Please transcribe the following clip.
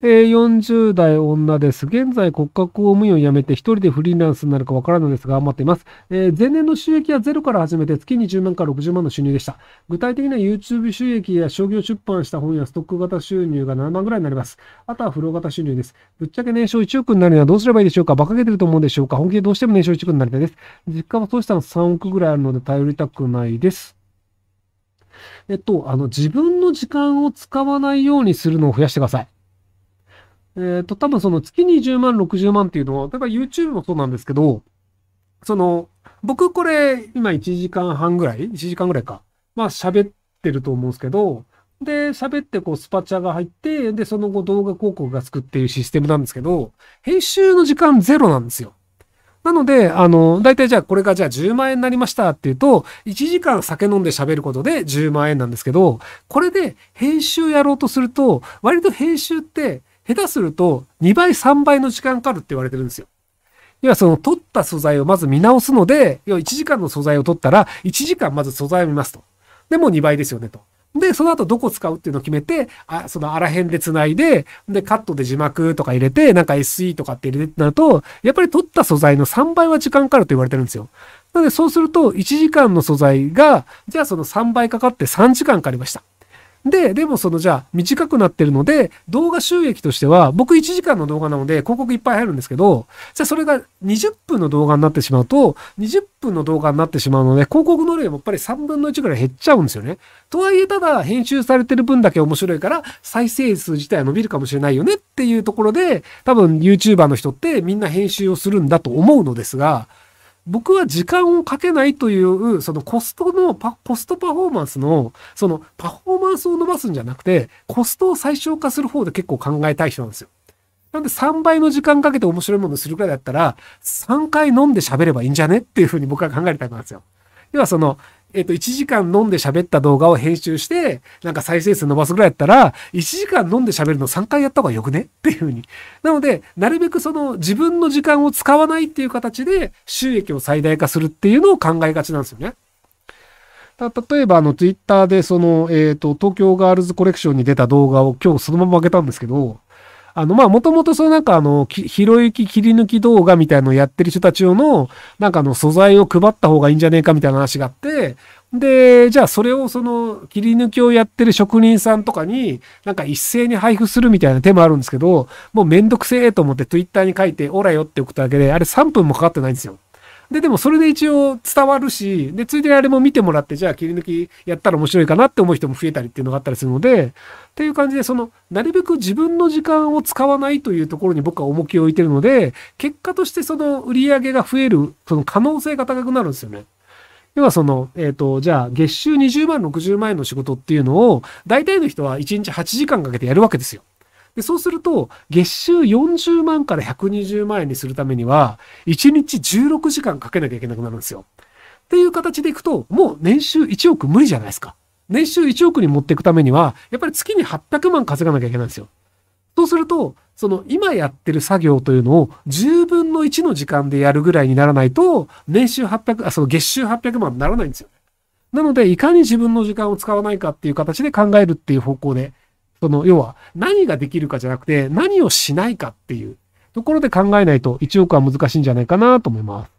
えー、40代女です。現在国家公務員を辞めて一人でフリーランスになるかわからないですが、頑張っています。えー、前年の収益はゼロから始めて月に10万から60万の収入でした。具体的には YouTube 収益や商業出版した本やストック型収入が7万ぐらいになります。あとは不老型収入です。ぶっちゃけ年商1億になるにはどうすればいいでしょうか馬鹿げてると思うんでしょうか本気でどうしても年商1億になりたいです。実家はしたの3億ぐらいあるので頼りたくないです。えっと、あの、自分の時間を使わないようにするのを増やしてください。えっ、ー、と、多分その月に10万、60万っていうのは、例えば YouTube もそうなんですけど、その、僕これ、今1時間半ぐらい ?1 時間ぐらいか。まあ喋ってると思うんですけど、で、喋ってこうスパチャが入って、で、その後動画広告が作っているシステムなんですけど、編集の時間ゼロなんですよ。なので、あの、大体じゃあこれがじゃあ10万円になりましたっていうと、1時間酒飲んで喋ることで10万円なんですけど、これで編集やろうとすると、割と編集って下手すると2倍3倍の時間かかるって言われてるんですよ。要はその取った素材をまず見直すので、要は1時間の素材を取ったら、1時間まず素材を見ますと。で、も2倍ですよねと。で、その後どこ使うっていうのを決めて、あそのあら辺で繋いで、で、カットで字幕とか入れて、なんか SE とかって入れてってなると、やっぱり取った素材の3倍は時間かかると言われてるんですよ。なので、そうすると、1時間の素材が、じゃあその3倍かかって3時間かかりました。で、でもそのじゃあ短くなってるので、動画収益としては、僕1時間の動画なので広告いっぱい入るんですけど、じゃあそれが20分の動画になってしまうと、20分の動画になってしまうので、広告の量もやっぱり3分の1ぐらい減っちゃうんですよね。とはいえ、ただ編集されてる分だけ面白いから、再生数自体は伸びるかもしれないよねっていうところで、多分 YouTuber の人ってみんな編集をするんだと思うのですが、僕は時間をかけないという、そのコストのパ、コストパフォーマンスの、そのパフォーマンスを伸ばすんじゃなくて、コストを最小化する方で結構考えたい人なんですよ。なんで3倍の時間かけて面白いものするくらいだったら、3回飲んで喋ればいいんじゃねっていうふうに僕は考えたタなんですよ。要はその、えっと、1時間飲んで喋った動画を編集して、なんか再生数伸ばすぐらいやったら、1時間飲んで喋るの3回やった方がよくねっていうふうに。なので、なるべくその自分の時間を使わないっていう形で収益を最大化するっていうのを考えがちなんですよね。例えば、あの、ツイッターで、その、えっ、と、東京ガールズコレクションに出た動画を今日そのまま上げたんですけど、あの、まもともとそのなんかあの、ひろゆき切り抜き動画みたいのをやってる人たち用の、なんかあの、素材を配った方がいいんじゃねえかみたいな話があって、で、じゃあそれをその切り抜きをやってる職人さんとかになんか一斉に配布するみたいな手もあるんですけど、もうめんどくせえと思って Twitter に書いて、おらよって送っただけで、あれ3分もかかってないんですよ。で、でもそれで一応伝わるし、で、ついでにあれも見てもらって、じゃあ切り抜きやったら面白いかなって思う人も増えたりっていうのがあったりするので、っていう感じで、その、なるべく自分の時間を使わないというところに僕は重きを置いてるので、結果としてその売り上げが増える、その可能性が高くなるんですよね。要はその、えっ、ー、と、じゃあ、月収20万、60万円の仕事っていうのを、大体の人は1日8時間かけてやるわけですよ。で、そうすると、月収40万から120万円にするためには、1日16時間かけなきゃいけなくなるんですよ。っていう形でいくと、もう年収1億無理じゃないですか。年収1億に持っていくためには、やっぱり月に800万稼がなきゃいけないんですよ。そうすると、その今やってる作業というのを10分の1の時間でやるぐらいにならないと、年収800、あ、その月収800万にならないんですよ。なので、いかに自分の時間を使わないかっていう形で考えるっていう方向でその、要は、何ができるかじゃなくて、何をしないかっていうところで考えないと、1億は難しいんじゃないかなと思います。